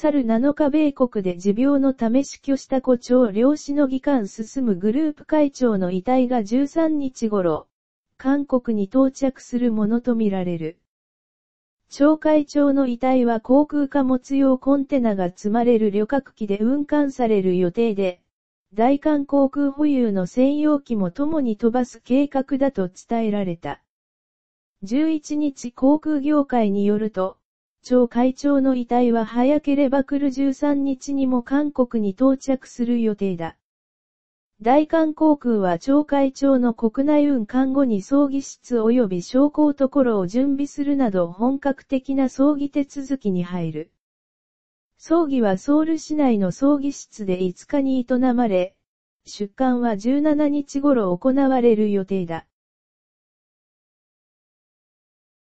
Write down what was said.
去る7日米国で持病のため死去した胡蝶漁師の議官進むグループ会長の遺体が13日頃、韓国に到着するものとみられる。町会長の遺体は航空貨物用コンテナが積まれる旅客機で運搬される予定で、大韓航空保有の専用機も共に飛ばす計画だと伝えられた。11日航空業界によると、長会長の遺体は早ければ来る13日にも韓国に到着する予定だ。大韓航空は町会長の国内運管後に葬儀室及び昇降ろを準備するなど本格的な葬儀手続きに入る。葬儀はソウル市内の葬儀室で5日に営まれ、出棺は17日頃行われる予定だ。